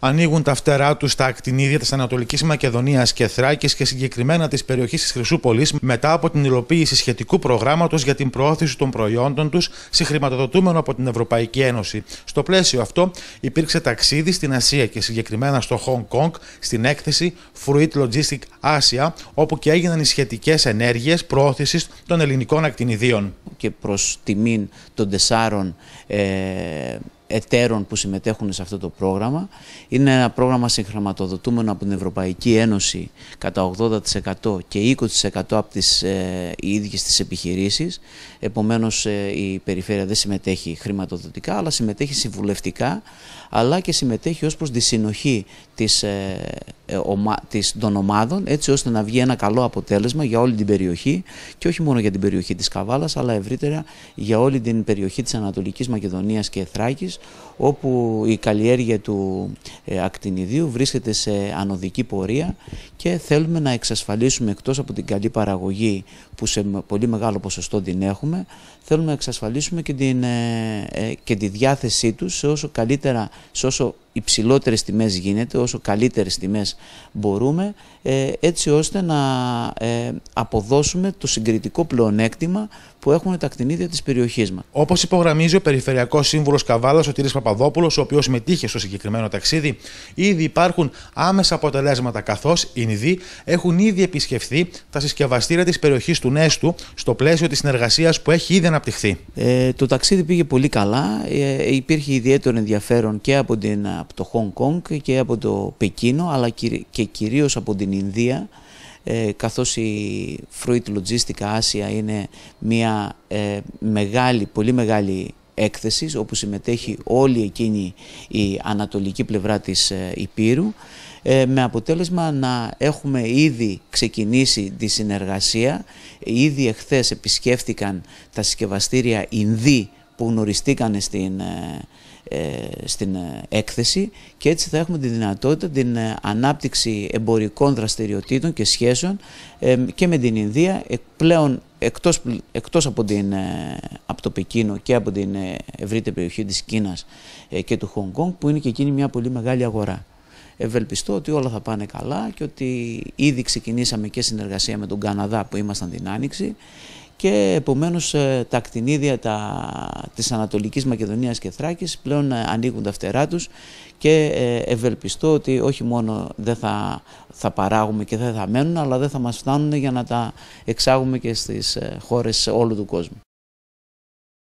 Ανοίγουν τα φτερά τους στα ακτινίδια της Ανατολικής Μακεδονίας και Θράκης και συγκεκριμένα της περιοχής της Χρυσούπολης μετά από την υλοποίηση σχετικού προγράμματος για την προώθηση των προϊόντων τους, συγχρηματοδοτούμενο από την Ευρωπαϊκή Ένωση. Στο πλαίσιο αυτό, υπήρξε ταξίδι στην Ασία και συγκεκριμένα στο Χονγκ Κονγκ στην έκθεση Fruit Logistic Asia, όπου και έγιναν οι σχετικές ενέργειες προώθησης των ελληνικών ακτινιδίων. Και προς τιμήν των τεσσάρων ε, εταίρων που συμμετέχουν σε αυτό το πρόγραμμα. Είναι ένα πρόγραμμα συγχρηματοδοτούμενο από την Ευρωπαϊκή Ένωση κατά 80% και 20% από τις ε, ίδιες τις επιχειρήσεις. Επομένως ε, η περιφέρεια δεν συμμετέχει χρηματοδοτικά αλλά συμμετέχει συμβουλευτικά αλλά και συμμετέχει ως προς τη συνοχή της, ε, ε των ομάδων έτσι ώστε να βγει ένα καλό αποτέλεσμα για όλη την περιοχή και όχι μόνο για την περιοχή της Καβάλας αλλά ευρύτερα για όλη την περιοχή της Ανατολικής Μακεδονίας και Θράκης όπου η καλλιέργεια του ε, ακτινιδίου βρίσκεται σε ανωδική πορεία και θέλουμε να εξασφαλίσουμε εκτός από την καλή παραγωγή που σε πολύ μεγάλο ποσοστό την έχουμε θέλουμε να εξασφαλίσουμε και, την, ε, και τη διάθεσή τους σε όσο καλύτερα soso υψηλότερες τιμές γίνεται, όσο καλύτερες τιμές μπορούμε, ε, έτσι ώστε να ε, αποδώσουμε το συγκριτικό πλεονέκτημα που έχουν τα κτηνίδια της περιοχής μας. Όπως υπογραμμίζει ο Περιφερειακός Σύμβουλος Καβάλας, ο Τύρης Παπαδόπουλος, ο οποίος μετήχε στο συγκεκριμένο ταξίδι, ήδη υπάρχουν άμεσα αποτελέσματα καθώς οι νηδοί έχουν ήδη επισκεφθεί τα συσκευαστήρια της περιοχής του Νέστου στο πλαίσιο της συνεργασίας που έχει ήδη αναπτυχθεί. Ε, το ταξίδι πήγε πολύ καλά, ε, υπήρχε ιδιαίτερο ενδιαφέρον και από την από το Χονγκ Κονγκ και από το Πεκίνο αλλά και κυρίως από την Ινδία ε, καθώς η Fruit Logistica Asia είναι μια ε, μεγάλη, πολύ μεγάλη έκθεση όπου συμμετέχει όλη εκείνη η ανατολική πλευρά της ε, Υπήρου με αποτέλεσμα να έχουμε ήδη ξεκινήσει τη συνεργασία. Ήδη εχθές επισκέφτηκαν τα συσκευαστήρια Ινδί που γνωριστήκαν στην, ε, ε, στην ε, έκθεση και έτσι θα έχουμε τη δυνατότητα την ανάπτυξη εμπορικών δραστηριοτήτων και σχέσεων και με την Ινδία πλέον εκτός, εκτός από, την, από το Πεκίνο και από την ευρύτερη περιοχή της Κίνας και του Χονγκ Κονγκ που είναι και εκείνη μια πολύ μεγάλη αγορά. Ευελπιστώ ότι όλα θα πάνε καλά και ότι ήδη ξεκινήσαμε και συνεργασία με τον Καναδά που ήμασταν την Άνοιξη και επομένως ε, τα ακτινίδια τα, της Ανατολικής Μακεδονίας και Θράκης πλέον ε, ανοίγουν τα φτερά τους και ε, ευελπιστώ ότι όχι μόνο δεν θα, θα παράγουμε και δεν θα μένουν αλλά δεν θα μας φτάνουν για να τα εξάγουμε και στις χώρες όλου του κόσμου.